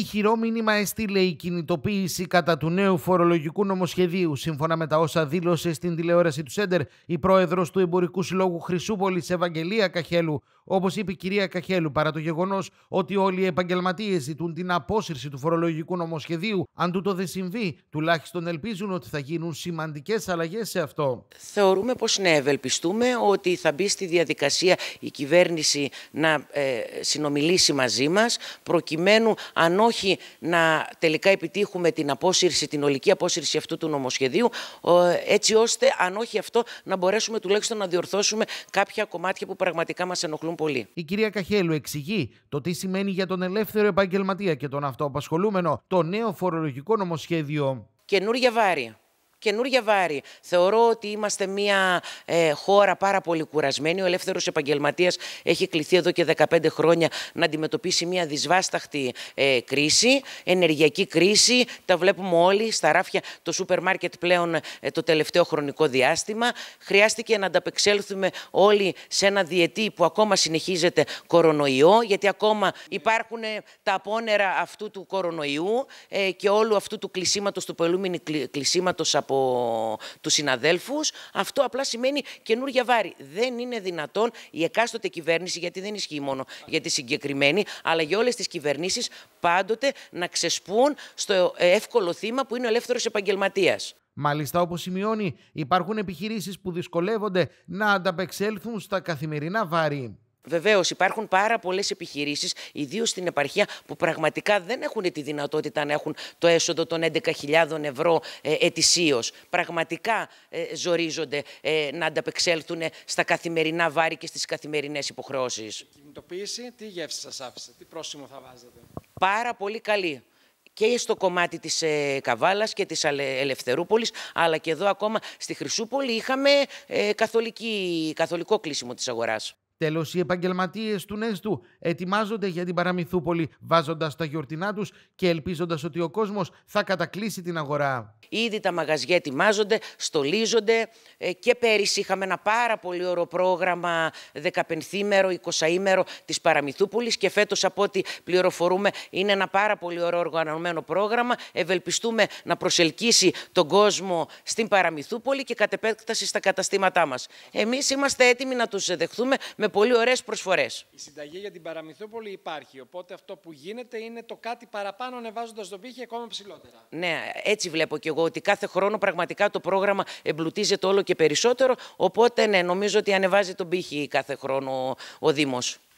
Ηχηρό μήνυμα έστειλε η κινητοποίηση κατά του νέου φορολογικού νομοσχεδίου. Σύμφωνα με τα όσα δήλωσε στην τηλεόραση του Σέντερ, η πρόεδρος του Εμπορικού Συλλόγου Χρυσούπολης, Ευαγγελία Καχέλου. Όπως είπε η κυρία Καχέλου, παρά το γεγονός ότι όλοι οι επαγγελματίες ζητούν την απόσυρση του φορολογικού νομοσχεδίου, αν τούτο δεν συμβεί, τουλάχιστον ελπίζουν ότι θα γίνουν σημαντικές αλλαγές σε αυτό. Θεωρούμε πως ναι, ευελπιστούμε ότι θα μπει στη διαδικασία η κυβέρνηση να ε, συνομιλήσει μαζί μας, προκειμένου αν όχι να τελικά επιτύχουμε την απόσυρση, την ολική απόσυρση αυτού του νομοσχεδίου, έτσι ώστε αν όχι αυτό να μπορέσουμε τουλάχιστον να διορθώσουμε κάποια κομμάτια που πραγματικά μας ενοχλούν πολύ. Η κυρία Καχέλου εξηγεί το τι σημαίνει για τον ελεύθερο επαγγελματία και τον αυτοαπασχολούμενο το νέο φορολογικό νομοσχέδιο. Καινούργια βάρια καινούργια βάρη. Θεωρώ ότι είμαστε μια ε, χώρα πάρα πολύ κουρασμένη. Ο ελεύθερος επαγγελματίας έχει κληθεί εδώ και 15 χρόνια να αντιμετωπίσει μια δυσβάσταχτη ε, κρίση, ενεργειακή κρίση. Τα βλέπουμε όλοι στα ράφια το σούπερ μάρκετ πλέον ε, το τελευταίο χρονικό διάστημα. Χρειάστηκε να ανταπεξέλθουμε όλοι σε ένα διετή που ακόμα συνεχίζεται κορονοϊό, γιατί ακόμα υπάρχουν ε, τα απόνερα αυτού του κορονοϊού και όλου αυτού του κλεισίματος, του πελούμινη κλεισίματο από τους συναδέλφους. Αυτό απλά σημαίνει καινούργια βάρη. Δεν είναι δυνατόν η εκάστοτε κυβέρνηση, γιατί δεν ισχύει μόνο για τη συγκεκριμένη, αλλά για όλες τις κυβερνήσεις πάντοτε να ξεσπούν στο εύκολο θύμα που είναι ο ελεύθερος επαγγελματίας. Μάλιστα, όπως σημειώνει, υπάρχουν επιχειρήσεις που δυσκολεύονται να ανταπεξέλθουν στα καθημερινά βάρη. Βεβαίως, υπάρχουν πάρα πολλές επιχειρήσεις, ιδίως στην επαρχία, που πραγματικά δεν έχουν τη δυνατότητα να έχουν το έσοδο των 11.000 ευρώ ε, ετησίως. Πραγματικά ε, ζορίζονται ε, να ανταπεξέλθουν στα καθημερινά βάρη και στις καθημερινές υποχρεώσεις. Κινητοποίηση, τι γεύση σας άφησε, τι πρόσημο θα βάζετε. Πάρα πολύ καλή και στο κομμάτι της ε, Καβάλας και της Ελευθερούπολης, αλλά και εδώ ακόμα στη Χρυσούπολη είχαμε ε, καθολική, καθολικό κλείσιμο της αγοράς. Τέλος, οι επαγγελματίες του Νέστου ετοιμάζονται για την παραμυθούπολη, βάζοντας τα γιορτινά τους και ελπίζοντας ότι ο κόσμος θα κατακλείσει την αγορά. Ήδη τα μαγαζιά ετοιμάζονται, στολίζονται. Ε, και πέρυσι είχαμε ένα πάρα πολύ ωραίο πρόγραμμα 15ήμερο, 20ήμερο της παραμυθούπολης. Και φέτος, από ό,τι πληροφορούμε, είναι ένα πάρα πολύ ωραίο οργανωμένο πρόγραμμα. Ευελπιστούμε να προσελκύσει τον κόσμο στην παραμυθούπολη και κατ' στα καταστήματά μας. Εμείς είμαστε έτοιμοι να τους δεχθούμε πολύ ωραίες προσφορές. Η συνταγή για την Παραμυθούπολη υπάρχει. Οπότε αυτό που γίνεται είναι το κάτι παραπάνω, ανεβάζοντας τον πύχη ακόμα ψηλότερα. Ναι, έτσι βλέπω κι εγώ ότι κάθε χρόνο πραγματικά το πρόγραμμα εμπλουτίζεται όλο και περισσότερο. Οπότε ναι, νομίζω ότι ανεβάζει τον πύχη κάθε χρόνο ο Δήμος.